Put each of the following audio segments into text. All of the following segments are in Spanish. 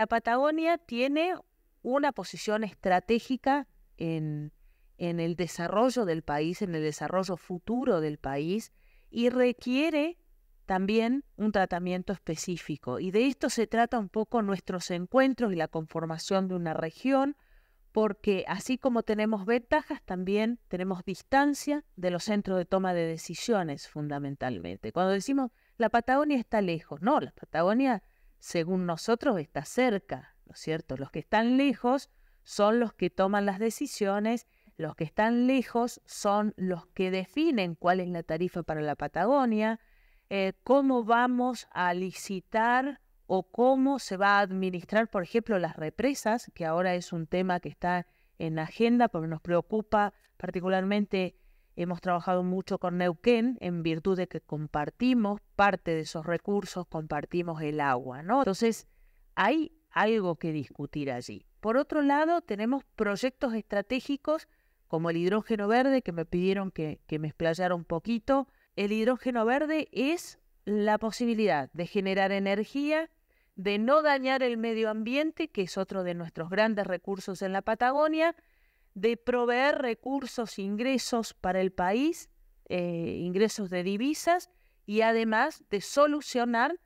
La Patagonia tiene una posición estratégica en, el desarrollo del país, en el desarrollo futuro del país, y requiere también un tratamiento específico. Y de esto se trata un poco nuestros encuentros y la conformación de una región, porque así como tenemos ventajas, también tenemos distancia de los centros de toma de decisiones fundamentalmente. Cuando decimos la Patagonia está lejos, no, la Patagonia según nosotros, está cerca, ¿no es cierto? Los que están lejos son los que toman las decisiones, los que están lejos son los que definen cuál es la tarifa para la Patagonia, eh, cómo vamos a licitar o cómo se va a administrar, por ejemplo, las represas, que ahora es un tema que está en agenda porque nos preocupa particularmente Hemos trabajado mucho con Neuquén en virtud de que compartimos parte de esos recursos, compartimos el agua, ¿no? Entonces, hay algo que discutir allí. Por otro lado, tenemos proyectos estratégicos como el hidrógeno verde, que me pidieron que, que me explayara un poquito. El hidrógeno verde es la posibilidad de generar energía, de no dañar el medio ambiente, que es otro de nuestros grandes recursos en la Patagonia, de proveer recursos, e ingresos para el país, eh, ingresos de divisas y además de solucionar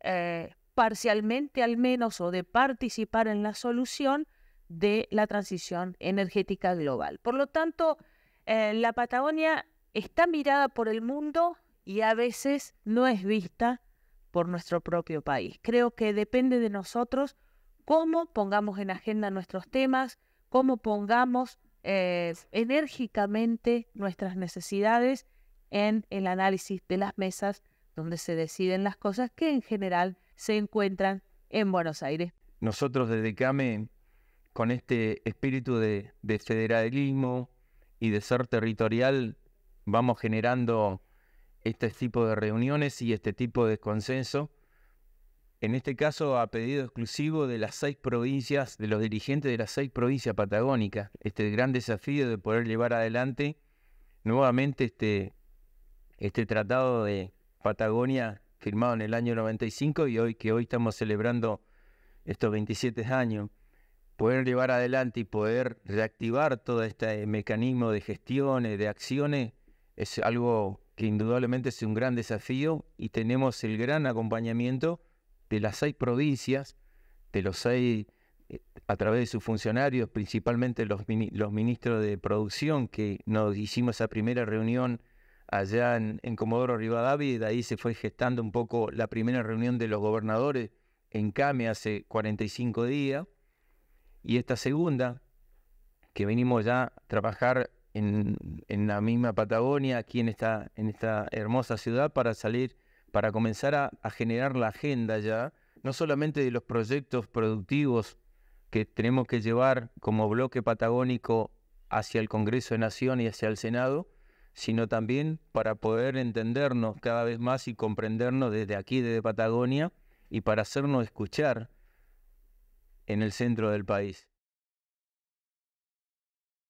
eh, parcialmente al menos o de participar en la solución de la transición energética global. Por lo tanto, eh, la Patagonia está mirada por el mundo y a veces no es vista por nuestro propio país. Creo que depende de nosotros cómo pongamos en agenda nuestros temas, cómo pongamos eh, enérgicamente nuestras necesidades en el análisis de las mesas donde se deciden las cosas que en general se encuentran en Buenos Aires. Nosotros desde CAME, con este espíritu de federalismo y de ser territorial, vamos generando este tipo de reuniones y este tipo de consenso en este caso a pedido exclusivo de las seis provincias, de los dirigentes de las seis provincias patagónicas, este gran desafío de poder llevar adelante nuevamente este, este tratado de Patagonia firmado en el año 95 y hoy que hoy estamos celebrando estos 27 años, poder llevar adelante y poder reactivar todo este mecanismo de gestiones, de acciones, es algo que indudablemente es un gran desafío y tenemos el gran acompañamiento de las seis provincias, de los seis, eh, a través de sus funcionarios, principalmente los, ministros de producción, que nos hicimos esa primera reunión allá en, Comodoro Rivadavia, y de ahí se fue gestando un poco la primera reunión de los gobernadores en CAME hace 45 días, y esta segunda, que venimos ya a trabajar en, la misma Patagonia, aquí en esta hermosa ciudad, para salir para comenzar a, generar la agenda ya, no solamente de los proyectos productivos que tenemos que llevar como bloque patagónico hacia el Congreso de Nación y hacia el Senado, sino también para poder entendernos cada vez más y comprendernos desde aquí, desde Patagonia, y para hacernos escuchar en el centro del país.